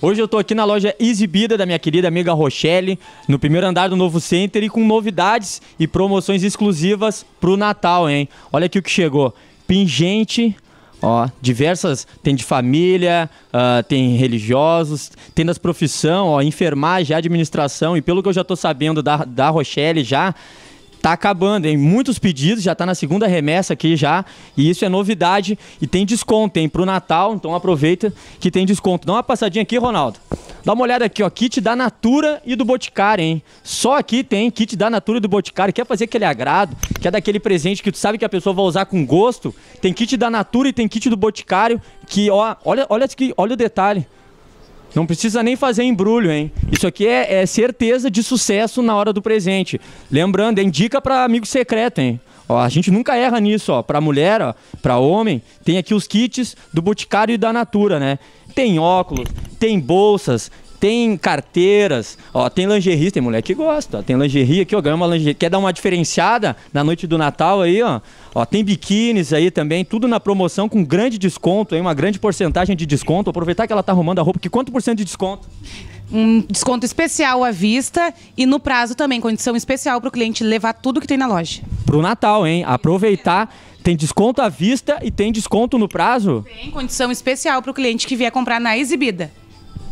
Hoje eu estou aqui na loja Exibida da minha querida amiga Rochelle, no primeiro andar do novo Center e com novidades e promoções exclusivas para o Natal, hein? Olha aqui o que chegou: pingente, Ó, diversas, tem de família, uh, tem religiosos, tem das profissão, ó, enfermagem, administração, e pelo que eu já estou sabendo da, da Rochelle já, tá acabando, hein? Muitos pedidos, já tá na segunda remessa aqui já, e isso é novidade e tem desconto, hein? Pro Natal, então aproveita que tem desconto. Dá uma passadinha aqui, Ronaldo. Dá uma olhada aqui, ó, kit da Natura e do Boticário, hein? Só aqui tem kit da Natura e do Boticário. Quer fazer aquele agrado? Quer dar aquele presente que tu sabe que a pessoa vai usar com gosto? Tem kit da Natura e tem kit do Boticário, que ó, olha, olha aqui, olha o detalhe. Não precisa nem fazer embrulho, hein? Isso aqui é, é certeza de sucesso na hora do presente. Lembrando, indica para amigo secreto, hein? Ó, a gente nunca erra nisso, ó. Para mulher, ó, Para homem, tem aqui os kits do Boticário e da Natura, né? Tem óculos, tem bolsas, tem carteiras, ó, tem lingerie, tem mulher que gosta. Ó, tem lingerie aqui, ó, ganhou uma lingerie. Quer dar uma diferenciada na noite do Natal aí, ó? Ó, tem biquínis aí também, tudo na promoção com grande desconto, aí, uma grande porcentagem de desconto. Aproveitar que ela tá arrumando a roupa, que quanto por cento de desconto? um desconto especial à vista e no prazo também, condição especial para o cliente levar tudo que tem na loja. Para o Natal, hein? Aproveitar. Tem desconto à vista e tem desconto no prazo? Tem condição especial para o cliente que vier comprar na exibida.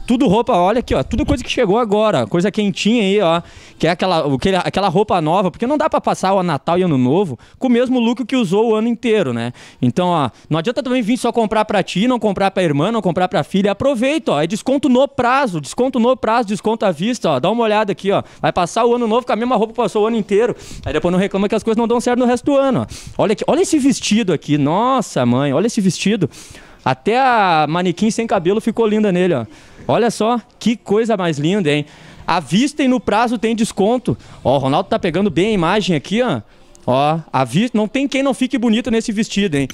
Tudo roupa, olha aqui, ó. Tudo coisa que chegou agora. Coisa quentinha aí, ó. Que é aquela, aquela roupa nova. Porque não dá para passar o Natal e Ano Novo com o mesmo look que usou o ano inteiro, né? Então, ó. Não adianta também vir só comprar pra ti, não comprar pra irmã, não comprar pra filha. Aproveita, ó. É desconto no prazo. Desconto no prazo, desconto à vista, ó. Dá uma olhada aqui, ó. Vai passar o Ano Novo com a mesma roupa que passou o ano inteiro. Aí depois não reclama que as coisas não dão certo no resto do ano, ó. Olha aqui, olha esse vestido aqui. Nossa, mãe. Olha esse vestido. Até a manequim sem cabelo ficou linda nele, ó. Olha só, que coisa mais linda, hein? Avistem no prazo, tem desconto. Ó, o Ronaldo tá pegando bem a imagem aqui, ó. Ó, avista, não tem quem não fique bonito nesse vestido, hein?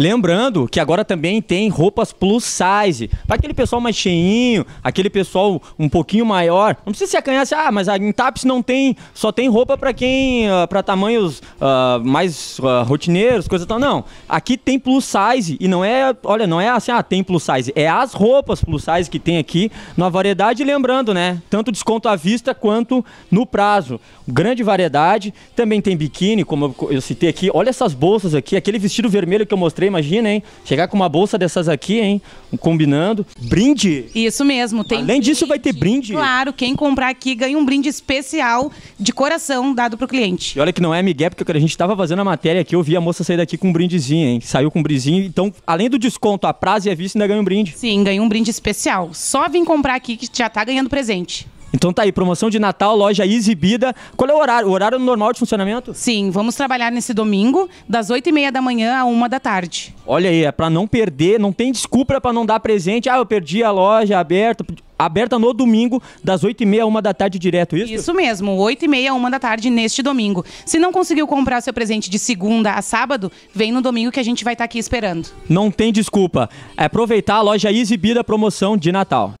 Lembrando que agora também tem roupas plus size. Para aquele pessoal mais cheinho, aquele pessoal um pouquinho maior. Não precisa se acanhar assim, ah, mas a Intaps não tem, só tem roupa para quem, ah, para tamanhos uh, mais uh, rotineiros, coisa tal. Não. Aqui tem plus size e não é, olha, não é assim, ah, tem plus size. É as roupas plus size que tem aqui na variedade. Lembrando, né? Tanto desconto à vista quanto no prazo. Grande variedade. Também tem biquíni, como eu citei aqui. Olha essas bolsas aqui. Aquele vestido vermelho que eu mostrei imagina, hein? Chegar com uma bolsa dessas aqui, hein? Combinando. Brinde. Isso mesmo, tem. Além brinde. disso, vai ter brinde. Claro, quem comprar aqui ganha um brinde especial de coração dado pro cliente. E olha que não é migué, porque a gente tava fazendo a matéria aqui, eu vi a moça sair daqui com um brindezinho, hein? Saiu com um brindezinho. Então, além do desconto, a prazo e a vista ainda ganha um brinde. Sim, ganha um brinde especial. Só vim comprar aqui que já tá ganhando presente. Então tá aí, promoção de Natal, loja exibida. Qual é o horário? O horário normal de funcionamento? Sim, vamos trabalhar nesse domingo, das 8h30 da manhã a 1 da tarde. Olha aí, é pra não perder, não tem desculpa para não dar presente. Ah, eu perdi a loja aberta. Aberta no domingo, das 8h30 a 1 da tarde direto, isso? Isso mesmo, 8h30 a 1 da tarde neste domingo. Se não conseguiu comprar seu presente de segunda a sábado, vem no domingo que a gente vai estar tá aqui esperando. Não tem desculpa. É aproveitar a loja exibida promoção de Natal.